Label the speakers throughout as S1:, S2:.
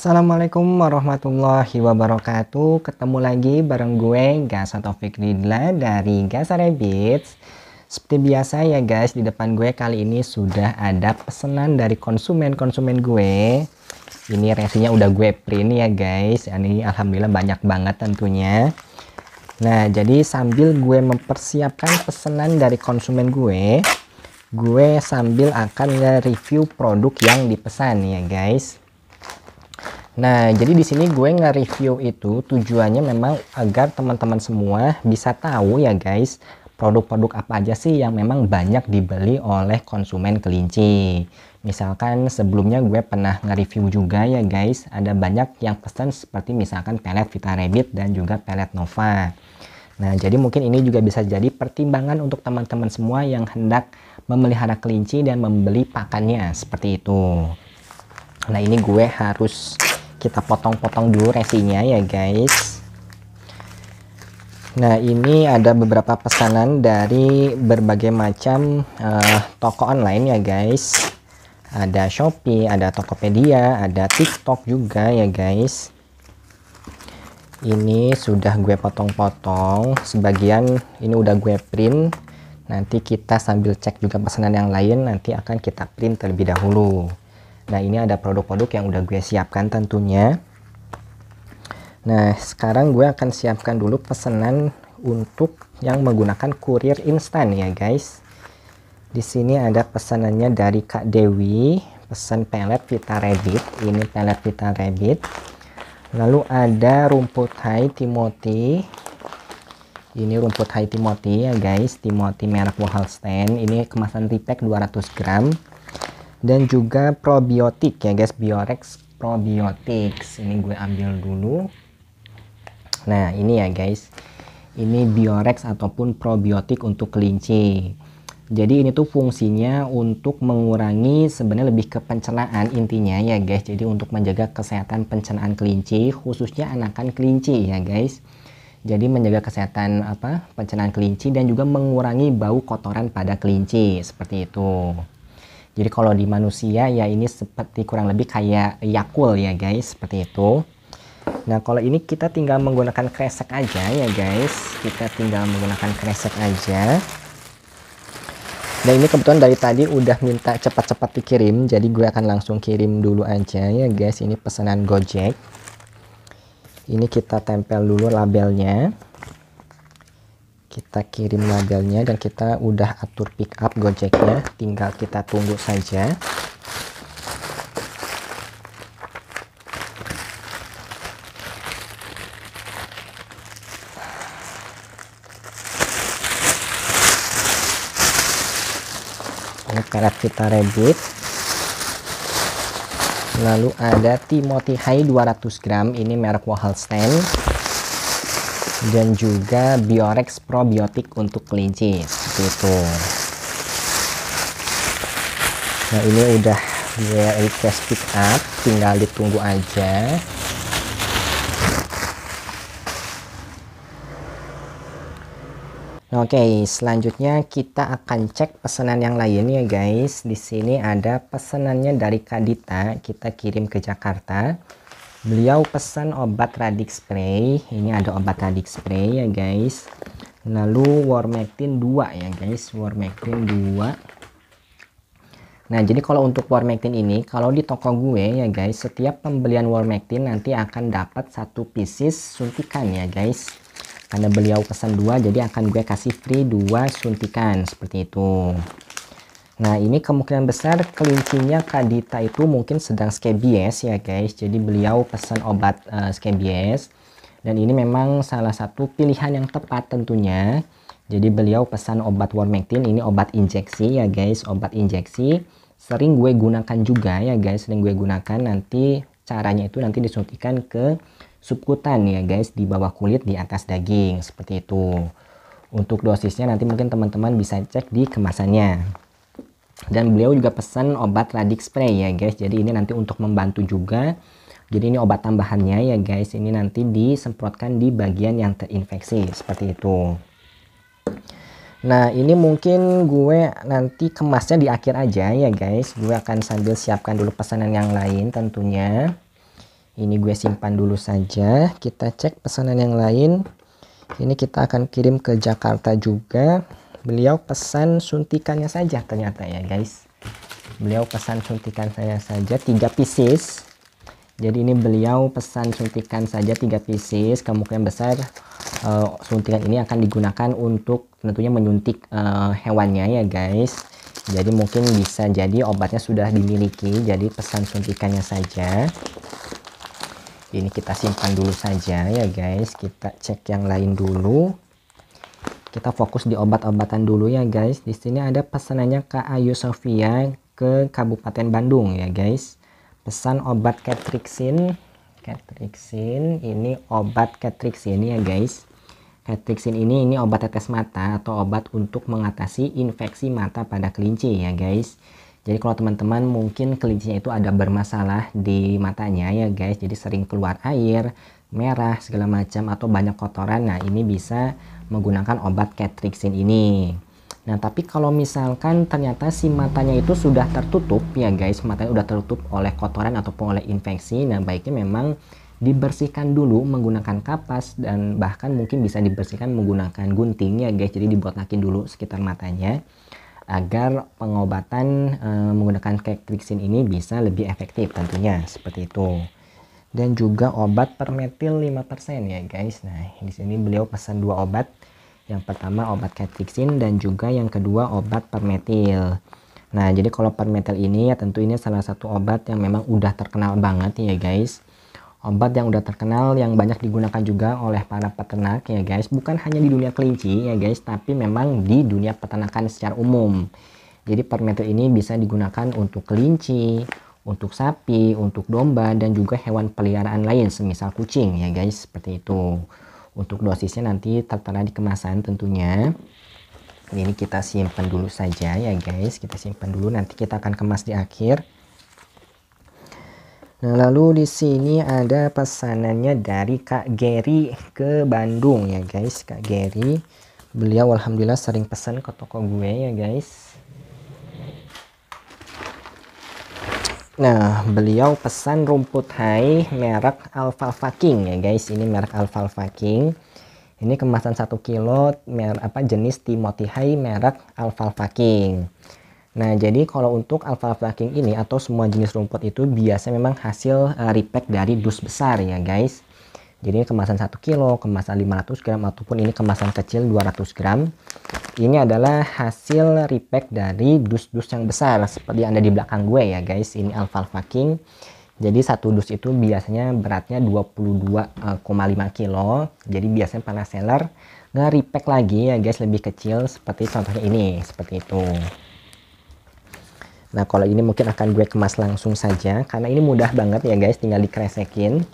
S1: Assalamualaikum warahmatullahi wabarakatuh Ketemu lagi bareng gue Gasa Taufik Ridla dari Gasa Rabbits Seperti biasa ya guys di depan gue kali ini sudah ada pesanan dari konsumen-konsumen gue Ini resinya udah gue print ya guys Ini alhamdulillah banyak banget tentunya Nah jadi sambil gue mempersiapkan pesanan dari konsumen gue Gue sambil akan nge review produk yang dipesan ya guys Nah, jadi di sini gue nge-review itu tujuannya memang agar teman-teman semua bisa tahu ya guys, produk-produk apa aja sih yang memang banyak dibeli oleh konsumen kelinci. Misalkan sebelumnya gue pernah nge-review juga ya guys, ada banyak yang pesan seperti misalkan pelet Vita Rabbit dan juga pelet Nova. Nah, jadi mungkin ini juga bisa jadi pertimbangan untuk teman-teman semua yang hendak memelihara kelinci dan membeli pakannya seperti itu. Nah, ini gue harus kita potong-potong dulu resinya ya guys nah ini ada beberapa pesanan dari berbagai macam uh, toko online ya guys ada Shopee ada Tokopedia ada TikTok juga ya guys ini sudah gue potong-potong sebagian ini udah gue print nanti kita sambil cek juga pesanan yang lain nanti akan kita print terlebih dahulu Nah, ini ada produk-produk yang udah gue siapkan tentunya. Nah, sekarang gue akan siapkan dulu pesanan untuk yang menggunakan kurir instan ya, guys. Di sini ada pesanannya dari Kak Dewi, pesan pelet vita rabbit. Ini pelet vita rabbit. Lalu ada rumput hai Timothy, ini rumput Hai Timothy ya guys, Timothy merek Wohalstein. Ini kemasan Ritek 200 gram dan juga probiotik ya guys Biorex probiotics ini gue ambil dulu nah ini ya guys ini Biorex ataupun probiotik untuk kelinci jadi ini tuh fungsinya untuk mengurangi sebenarnya lebih ke pencernaan intinya ya guys jadi untuk menjaga kesehatan pencernaan kelinci khususnya anakan kelinci ya guys jadi menjaga kesehatan apa pencernaan kelinci dan juga mengurangi bau kotoran pada kelinci seperti itu. Jadi kalau di manusia ya ini seperti kurang lebih kayak Yakul ya guys, seperti itu. Nah kalau ini kita tinggal menggunakan kresek aja ya guys, kita tinggal menggunakan kresek aja. Nah ini kebetulan dari tadi udah minta cepat-cepat dikirim, jadi gue akan langsung kirim dulu aja ya guys. Ini pesanan Gojek. Ini kita tempel dulu labelnya kita kirim modelnya dan kita udah atur pick up gojeknya tinggal kita tunggu saja ini karet kita rebit lalu ada Timothy High 200 gram ini merek wahlstein dan juga Biorex probiotik untuk kelinci seperti itu. Nah ini udah gue request pick up, tinggal ditunggu aja. Oke, okay, selanjutnya kita akan cek pesanan yang lainnya guys. Di sini ada pesanannya dari Kadita, kita kirim ke Jakarta beliau pesan obat radik spray ini ada obat radik spray ya guys lalu warmectin 2 ya guys warmectin 2 Nah, jadi kalau untuk Warmectin ini, kalau di toko gue ya guys, setiap pembelian Warmectin nanti akan dapat satu pieces suntikan ya guys. Karena beliau pesan dua, jadi akan gue kasih free dua suntikan seperti itu. Nah ini kemungkinan besar kelincinya Kak Dita itu mungkin sedang skabies ya guys. Jadi beliau pesan obat uh, eh, skabies. Dan ini memang salah satu pilihan yang tepat tentunya. Jadi beliau pesan obat Warmectin. Ini obat injeksi ya guys. Obat injeksi sering gue gunakan juga ya guys. Sering gue gunakan nanti caranya itu nanti disuntikan ke subkutan ya guys. Di bawah kulit di atas daging seperti itu. Untuk dosisnya nanti mungkin teman-teman bisa cek di kemasannya. Dan beliau juga pesan obat Radix Spray ya guys. Jadi ini nanti untuk membantu juga. Jadi ini obat tambahannya ya guys. Ini nanti disemprotkan di bagian yang terinfeksi seperti itu. Nah ini mungkin gue nanti kemasnya di akhir aja ya guys. Gue akan sambil siapkan dulu pesanan yang lain tentunya. Ini gue simpan dulu saja. Kita cek pesanan yang lain. Ini kita akan kirim ke Jakarta juga beliau pesan suntikannya saja ternyata ya guys beliau pesan suntikan saya saja tiga pieces jadi ini beliau pesan suntikan saja tiga pieces kemungkinan besar uh, suntikan ini akan digunakan untuk tentunya menyuntik uh, hewannya ya guys jadi mungkin bisa jadi obatnya sudah dimiliki jadi pesan suntikannya saja ini kita simpan dulu saja ya guys kita cek yang lain dulu kita fokus di obat-obatan dulu ya guys. Di sini ada pesanannya ke Ayu Sofia ke Kabupaten Bandung ya guys. Pesan obat Ketrixin Ketrixin ini obat ini ya guys. Ketrixin ini ini obat tetes mata atau obat untuk mengatasi infeksi mata pada kelinci ya guys. Jadi kalau teman-teman mungkin kelincinya itu ada bermasalah di matanya ya guys. Jadi sering keluar air, merah segala macam atau banyak kotoran nah ini bisa menggunakan obat ketrixin ini nah tapi kalau misalkan ternyata si matanya itu sudah tertutup ya guys matanya sudah tertutup oleh kotoran ataupun oleh infeksi nah baiknya memang dibersihkan dulu menggunakan kapas dan bahkan mungkin bisa dibersihkan menggunakan gunting ya guys jadi dibuat dibotakin dulu sekitar matanya agar pengobatan e, menggunakan ketrixin ini bisa lebih efektif tentunya seperti itu dan juga obat permetil 5% ya guys. Nah, di sini beliau pesan dua obat. Yang pertama obat catfixin dan juga yang kedua obat permetil. Nah, jadi kalau permetil ini ya tentu ini salah satu obat yang memang udah terkenal banget ya guys. Obat yang udah terkenal yang banyak digunakan juga oleh para peternak ya guys. Bukan hanya di dunia kelinci ya guys, tapi memang di dunia peternakan secara umum. Jadi permetil ini bisa digunakan untuk kelinci, untuk sapi, untuk domba, dan juga hewan peliharaan lain, semisal kucing ya guys, seperti itu. Untuk dosisnya nanti tertera di kemasan tentunya. Ini kita simpan dulu saja ya guys, kita simpan dulu, nanti kita akan kemas di akhir. Nah, lalu di sini ada pesanannya dari Kak Gary ke Bandung ya guys, Kak Gary. Beliau alhamdulillah sering pesan ke toko gue ya guys Nah, beliau pesan rumput hai merek Alpha King ya guys. Ini merek Alpha King. Ini kemasan 1 kilo merek apa jenis Timothy Hai merek Alpha King. Nah, jadi kalau untuk Alpha King ini atau semua jenis rumput itu biasanya memang hasil uh, repack dari dus besar ya guys jadi kemasan 1 kilo, kemasan 500 gram ataupun ini kemasan kecil 200 gram. Ini adalah hasil repack dari dus-dus yang besar seperti yang ada di belakang gue ya guys. Ini alfalfa king. Jadi satu dus itu biasanya beratnya 22,5 kilo. Jadi biasanya para seller nge-repack lagi ya guys lebih kecil seperti contohnya ini seperti itu. Nah kalau ini mungkin akan gue kemas langsung saja karena ini mudah banget ya guys tinggal dikresekin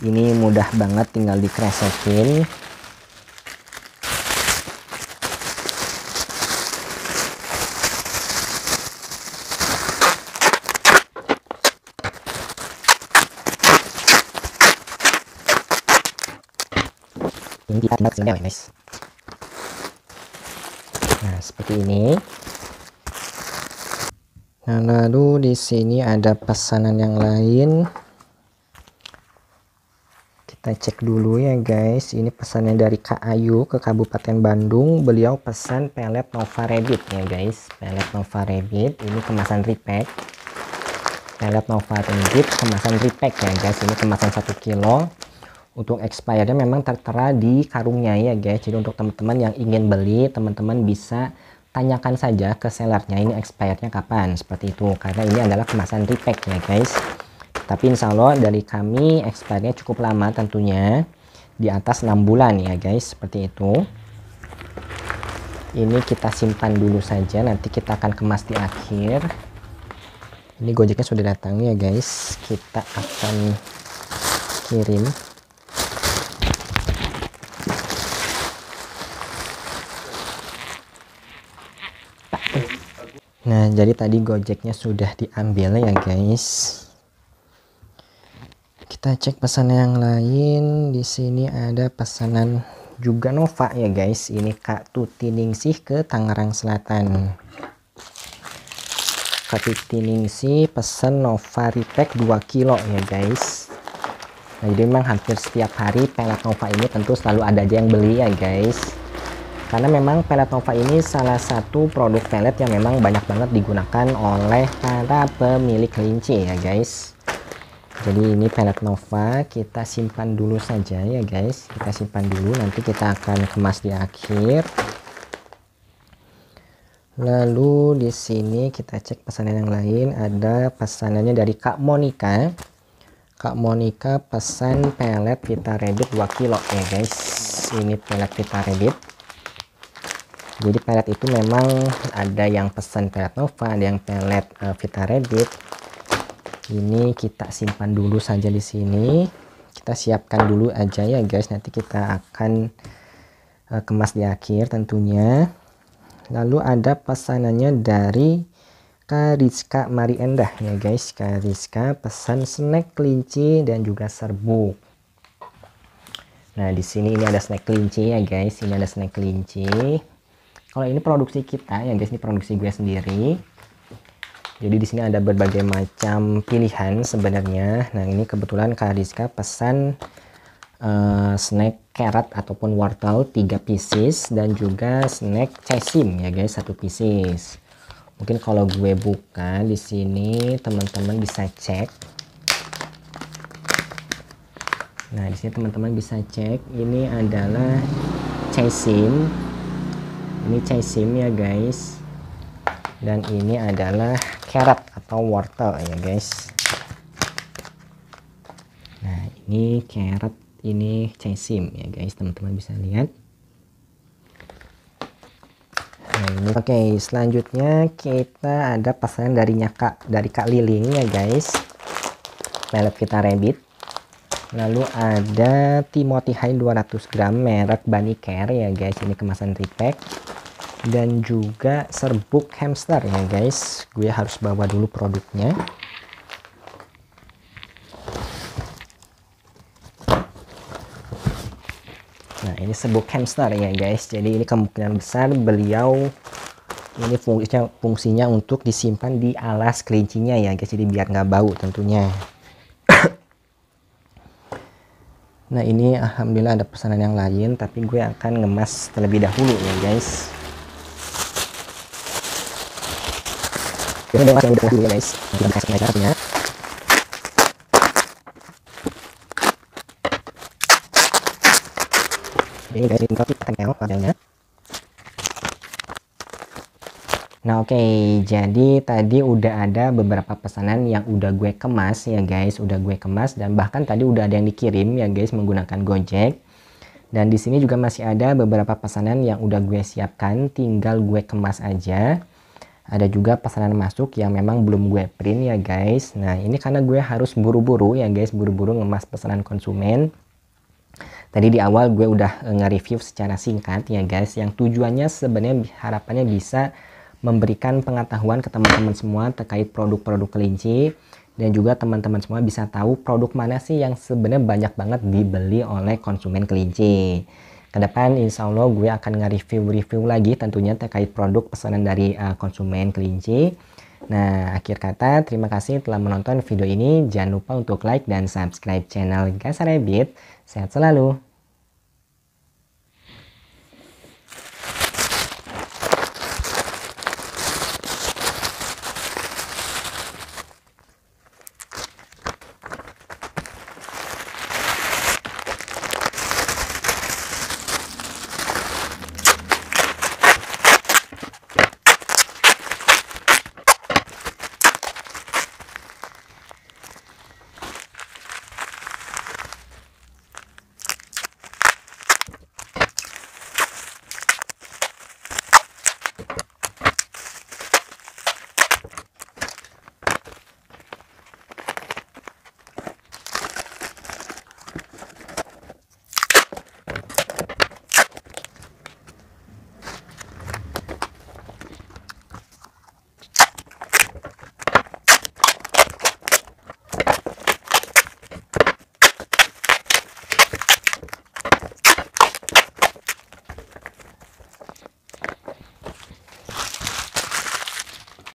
S1: ini mudah banget tinggal dikresetin ini kita tinggal ya, guys nah seperti ini nah lalu di sini ada pesanan yang lain kita cek dulu ya guys. Ini pesannya dari Kak Ayu ke Kabupaten Bandung. Beliau pesan pelet Nova Rabbit ya guys. Pelet Nova Rabbit. Ini kemasan repack. Pelet Nova Rabbit kemasan repack ya guys. Ini kemasan 1 kilo. Untuk expirednya memang tertera di karungnya ya guys. Jadi untuk teman-teman yang ingin beli, teman-teman bisa tanyakan saja ke sellernya ini expirednya kapan. Seperti itu. Karena ini adalah kemasan repack ya guys. Tapi insya Allah dari kami expirednya cukup lama tentunya. Di atas 6 bulan ya guys. Seperti itu. Ini kita simpan dulu saja. Nanti kita akan kemas di akhir. Ini gojeknya sudah datang ya guys. Kita akan kirim. Nah, jadi tadi gojeknya sudah diambil ya guys kita cek pesan yang lain di sini ada pesanan juga Nova ya guys ini Kak Tuti Ningsih ke Tangerang Selatan Kak Tuti Ningsih pesan Nova Ritek 2 kilo ya guys nah jadi memang hampir setiap hari pelet Nova ini tentu selalu ada aja yang beli ya guys karena memang pelet Nova ini salah satu produk pelet yang memang banyak banget digunakan oleh para pemilik kelinci ya guys jadi ini pelet nova kita simpan dulu saja ya guys kita simpan dulu nanti kita akan kemas di akhir lalu di sini kita cek pesanan yang lain ada pesanannya dari Kak Monica Kak Monica pesan pelet pita rabbit 2 kilo ya guys ini pelet pita rabbit jadi pelet itu memang ada yang pesan pelet nova ada yang pelet uh, eh, vita rabbit ini kita simpan dulu saja di sini kita siapkan dulu aja ya guys nanti kita akan uh, kemas di akhir tentunya lalu ada pesanannya dari Kariska Mariendah ya guys Kariska pesan snack kelinci dan juga serbuk nah di sini ini ada snack kelinci ya guys ini ada snack kelinci kalau ini produksi kita ya guys ini produksi gue sendiri jadi di sini ada berbagai macam pilihan sebenarnya. Nah ini kebetulan Kak Rizka pesan uh, snack carrot ataupun wortel 3 pieces dan juga snack cesim ya guys satu pieces. Mungkin kalau gue buka di sini teman-teman bisa cek. Nah di sini teman-teman bisa cek ini adalah cesim. Ini cesim ya guys dan ini adalah carrot atau wortel ya guys nah ini carrot ini cesim ya guys teman-teman bisa lihat nah, Oke okay, selanjutnya kita ada pesanan dari nyaka dari Kak Lili ya guys Lelet kita rabbit Lalu ada Timothy High 200 gram merek Bunny Care ya guys ini kemasan tripack dan juga serbuk hamster ya guys gue harus bawa dulu produknya nah ini serbuk hamster ya guys jadi ini kemungkinan besar beliau ini fungsinya fungsinya untuk disimpan di alas kelincinya ya guys jadi biar nggak bau tentunya nah ini alhamdulillah ada pesanan yang lain tapi gue akan ngemas terlebih dahulu ya guys Ini lewat yang udah dulu ya guys. Kita kasih aja ini guys, ini kita tempel modelnya. Nah oke, okay. jadi tadi udah ada beberapa pesanan yang udah gue kemas ya guys, udah gue kemas dan bahkan tadi udah ada yang dikirim ya guys menggunakan Gojek. Dan di sini juga masih ada beberapa pesanan yang udah gue siapkan, tinggal gue kemas aja ada juga pesanan masuk yang memang belum gue print ya guys nah ini karena gue harus buru-buru ya guys buru-buru ngemas pesanan konsumen tadi di awal gue udah eh, nge-review secara singkat ya guys yang tujuannya sebenarnya harapannya bisa memberikan pengetahuan ke teman-teman semua terkait produk-produk kelinci dan juga teman-teman semua bisa tahu produk mana sih yang sebenarnya banyak banget dibeli oleh konsumen kelinci Kedepan insya Allah gue akan nge-review-review lagi tentunya terkait produk pesanan dari uh, konsumen kelinci. Nah, akhir kata, terima kasih telah menonton video ini. Jangan lupa untuk like dan subscribe channel Gasa Rabbit. Sehat selalu.